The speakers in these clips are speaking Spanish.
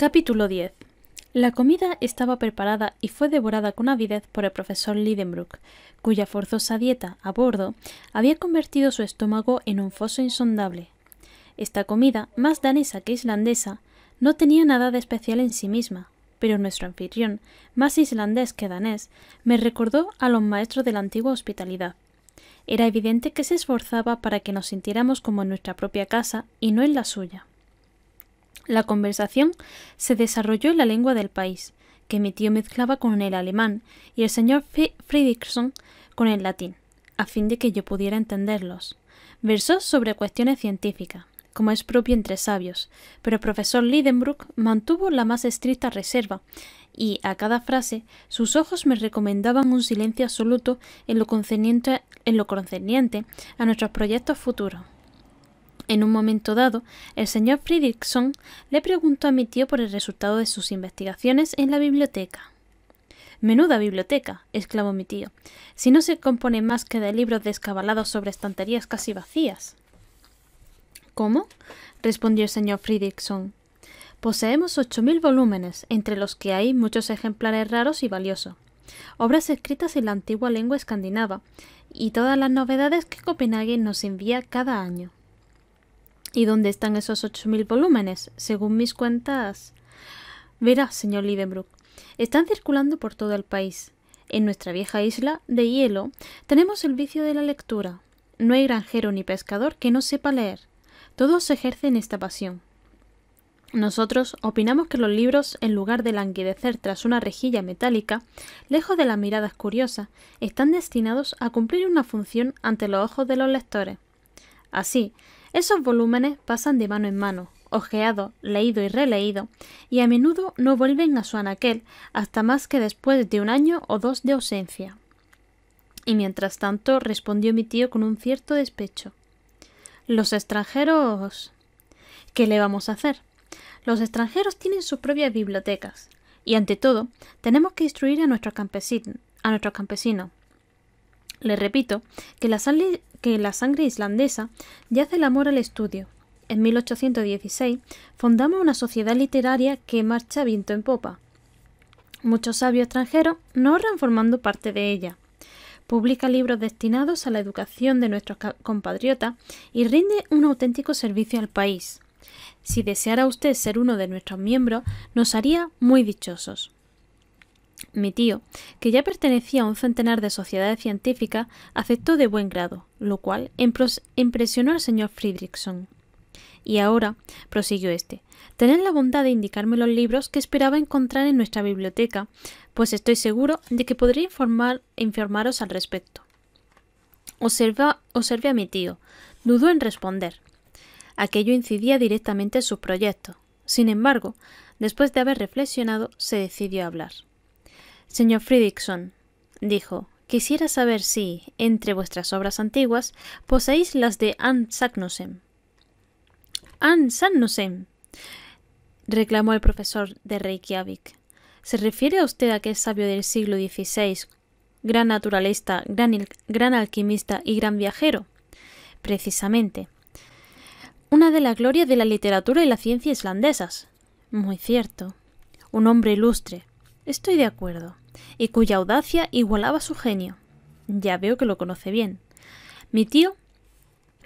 Capítulo 10. La comida estaba preparada y fue devorada con avidez por el profesor Lidenbrook, cuya forzosa dieta a bordo había convertido su estómago en un foso insondable. Esta comida, más danesa que islandesa, no tenía nada de especial en sí misma, pero nuestro anfitrión, más islandés que danés, me recordó a los maestros de la antigua hospitalidad. Era evidente que se esforzaba para que nos sintiéramos como en nuestra propia casa y no en la suya. La conversación se desarrolló en la lengua del país, que mi tío mezclaba con el alemán y el señor F con el latín, a fin de que yo pudiera entenderlos. Versó sobre cuestiones científicas, como es propio entre sabios, pero el profesor Lidenbrook mantuvo la más estricta reserva, y a cada frase sus ojos me recomendaban un silencio absoluto en lo en lo concerniente a nuestros proyectos futuros. En un momento dado, el señor Fridriksson le preguntó a mi tío por el resultado de sus investigaciones en la biblioteca. Menuda biblioteca, exclamó mi tío, si no se compone más que de libros descabalados sobre estanterías casi vacías. ¿Cómo? respondió el señor Fridriksson. Poseemos ocho mil volúmenes, entre los que hay muchos ejemplares raros y valiosos, obras escritas en la antigua lengua escandinava, y todas las novedades que Copenhague nos envía cada año. ¿Y dónde están esos ocho mil volúmenes? Según mis cuentas. Verá, señor Lidenbrook, están circulando por todo el país. En nuestra vieja isla de hielo tenemos el vicio de la lectura. No hay granjero ni pescador que no sepa leer. Todos ejercen esta pasión. Nosotros opinamos que los libros, en lugar de languidecer tras una rejilla metálica, lejos de las miradas curiosas, están destinados a cumplir una función ante los ojos de los lectores. Así, esos volúmenes pasan de mano en mano, ojeado, leído y releído, y a menudo no vuelven a su anaquel hasta más que después de un año o dos de ausencia. Y mientras tanto respondió mi tío con un cierto despecho. Los extranjeros. ¿Qué le vamos a hacer? Los extranjeros tienen sus propias bibliotecas, y ante todo, tenemos que instruir a nuestros campesinos. A nuestro campesino. Le repito que las, que la sangre islandesa yace el amor al estudio. En 1816 fundamos una sociedad literaria que marcha viento en popa. Muchos sabios extranjeros no ahorran formando parte de ella. Publica libros destinados a la educación de nuestros compatriotas y rinde un auténtico servicio al país. Si deseara usted ser uno de nuestros miembros, nos haría muy dichosos. Mi tío, que ya pertenecía a un centenar de sociedades científicas, aceptó de buen grado, lo cual impresionó al señor Friedrichson. Y ahora, prosiguió este, tened la bondad de indicarme los libros que esperaba encontrar en nuestra biblioteca, pues estoy seguro de que podría informar, informaros al respecto. Observa, observé a mi tío. Dudó en responder. Aquello incidía directamente en sus proyectos. Sin embargo, después de haber reflexionado, se decidió a hablar. Señor Fridikson dijo, quisiera saber si, entre vuestras obras antiguas, poseéis las de Ann Sagnusen. Ann Sagnusen! reclamó el profesor de Reykjavik. ¿Se refiere a usted a aquel sabio del siglo XVI, gran naturalista, gran, gran alquimista y gran viajero? Precisamente. Una de las glorias de la literatura y la ciencia islandesas. Muy cierto. Un hombre ilustre, Estoy de acuerdo. Y cuya audacia igualaba su genio. Ya veo que lo conoce bien. Mi tío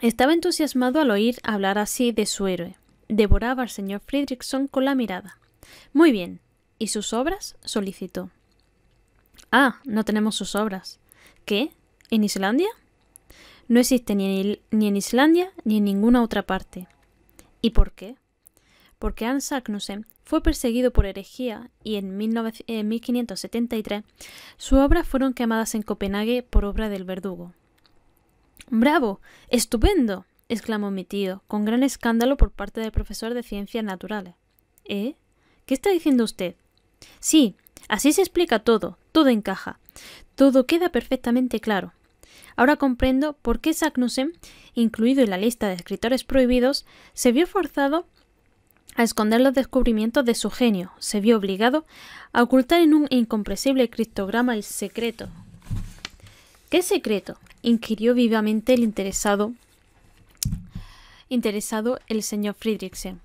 estaba entusiasmado al oír hablar así de su héroe. Devoraba al señor Friedrichson con la mirada. Muy bien. ¿Y sus obras? solicitó. Ah, no tenemos sus obras. ¿Qué? ¿En Islandia? No existe ni en Islandia ni en ninguna otra parte. ¿Y por qué? porque Hans Sagnussen fue perseguido por herejía y en 1573 sus obras fueron quemadas en Copenhague por obra del verdugo. ¡Bravo! ¡Estupendo! exclamó mi tío, con gran escándalo por parte del profesor de ciencias naturales. ¿Eh? ¿Qué está diciendo usted? Sí, así se explica todo, todo encaja, todo queda perfectamente claro. Ahora comprendo por qué Sagnussen, incluido en la lista de escritores prohibidos, se vio forzado a esconder los descubrimientos de su genio, se vio obligado a ocultar en un incomprensible criptograma el secreto. ¿Qué secreto? inquirió vivamente el interesado, interesado el señor Friedrichsen.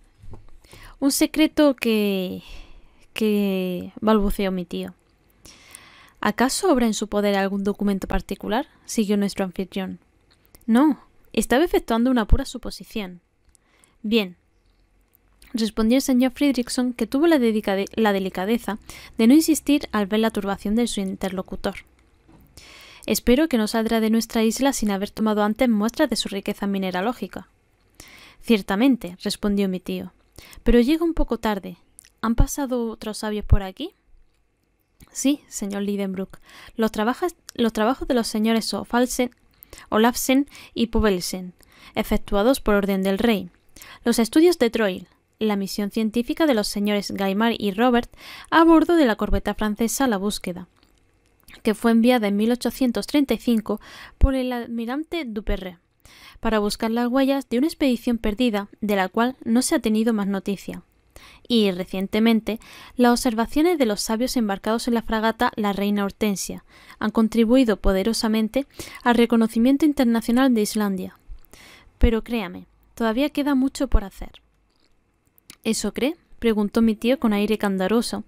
Un secreto que... que... balbuceó mi tío. ¿Acaso obra en su poder algún documento particular? siguió nuestro anfitrión. No, estaba efectuando una pura suposición. Bien, Respondió el señor Friedrichson que tuvo la, delicadeza de no insistir al ver la turbación de su interlocutor. Espero que no saldrá de nuestra isla sin haber tomado antes muestras de su riqueza mineralógica. Ciertamente, respondió mi tío, pero llega un poco tarde. ¿Han pasado otros sabios por aquí? Sí, señor Lidenbrook. Los, trabajos de los señores Olafsen y Povelsen, efectuados por orden del rey. Los estudios de Troil, la misión científica de los señores Gaimard y Robert a bordo de la corbeta francesa La Búsqueda, que fue enviada en 1835 por el almirante Duperré para buscar las huellas de una expedición perdida de la cual no se ha tenido más noticia. Y recientemente, las observaciones de los sabios embarcados en la fragata La Reina Hortensia han contribuido poderosamente al reconocimiento internacional de Islandia. Pero créame, todavía queda mucho por hacer. ¿Eso cree? preguntó mi tío con aire candaroso,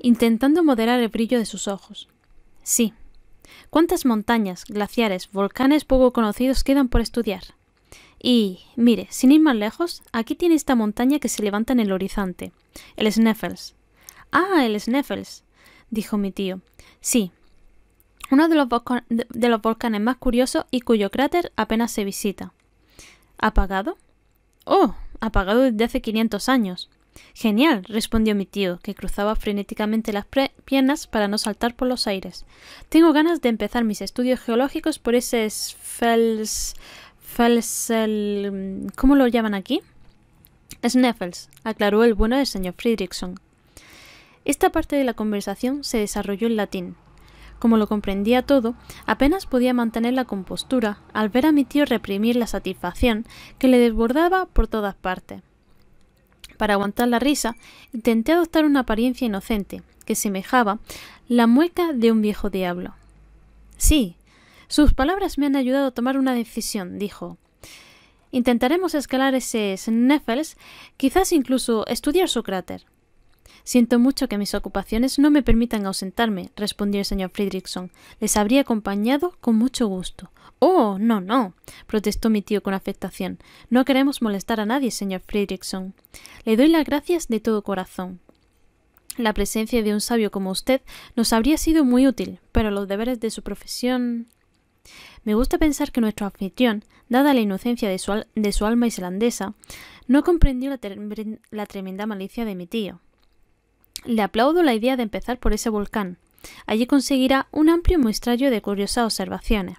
intentando moderar el brillo de sus ojos. Sí. ¿Cuántas montañas, glaciares, volcanes poco conocidos quedan por estudiar? Y, mire, sin ir más lejos, aquí tiene esta montaña que se levanta en el horizonte, el Sneffels. Ah, el Sneffels, dijo mi tío. Sí, uno de los, los, volcanes más curiosos y cuyo cráter apenas se visita. ¿Apagado? Oh, apagado desde hace 500 años. Genial, respondió mi tío, que cruzaba frenéticamente las piernas para no saltar por los aires. Tengo ganas de empezar mis estudios geológicos por ese Fels... Fels... ¿Cómo lo llaman aquí? Sneffels, aclaró el bueno del señor Friedrichson. Esta parte de la conversación se desarrolló en latín, como lo comprendía todo, apenas podía mantener la compostura al ver a mi tío reprimir la satisfacción que le desbordaba por todas partes. Para aguantar la risa, intenté adoptar una apariencia inocente, que semejaba la mueca de un viejo diablo. Sí, sus palabras me han ayudado a tomar una decisión, dijo. Intentaremos escalar ese Sneffels, quizás incluso estudiar su cráter. Siento mucho que mis ocupaciones no me permitan ausentarme, respondió el señor Fredrickson. Les habría acompañado con mucho gusto. Oh, no, no, protestó mi tío con afectación. No queremos molestar a nadie, señor Fredrickson. Le doy las gracias de todo corazón. La presencia de un sabio como usted nos habría sido muy útil, pero los deberes de su profesión. Me gusta pensar que nuestro anfitrión, dada la inocencia de su, alma islandesa, no comprendió la tremenda malicia de mi tío. Le aplaudo la idea de empezar por ese volcán. Allí conseguirá un amplio muestrallo de curiosas observaciones.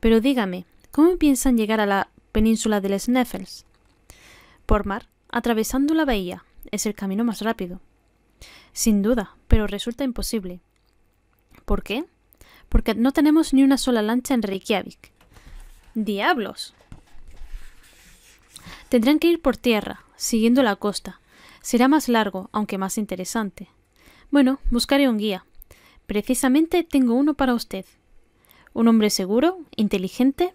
Pero dígame, ¿cómo piensan llegar a la península del Sneffels? Por mar, atravesando la bahía, es el camino más rápido. Sin duda, pero resulta imposible. ¿Por qué? Porque no tenemos ni una sola lancha en Reykjavik. ¡Diablos! Tendrán que ir por tierra, siguiendo la costa, Será más largo, aunque más interesante. Bueno, buscaré un guía. Precisamente tengo uno para usted. ¿Un hombre seguro? ¿Inteligente?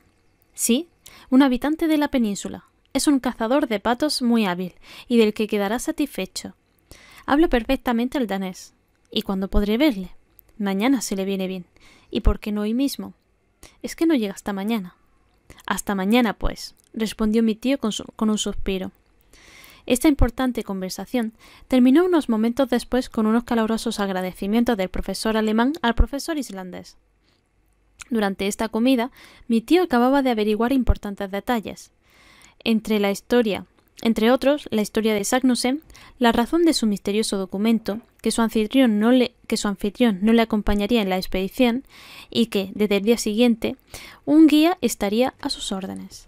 Sí, un habitante de la península. Es un cazador de patos muy hábil y del que quedará satisfecho. Habla perfectamente el danés. ¿Y cuándo podré verle? Mañana se le viene bien. ¿Y por qué no hoy mismo? Es que no llega hasta mañana. Hasta mañana, pues, respondió mi tío con un suspiro. Esta importante conversación terminó unos momentos después con unos calurosos agradecimientos del profesor alemán al profesor islandés. Durante esta comida, mi tío acababa de averiguar importantes detalles. Entre la historia, entre otros, la historia de Sagnusen, la razón de su misterioso documento, que su que su anfitrión no le acompañaría en la expedición y que, desde el día siguiente, un guía estaría a sus órdenes.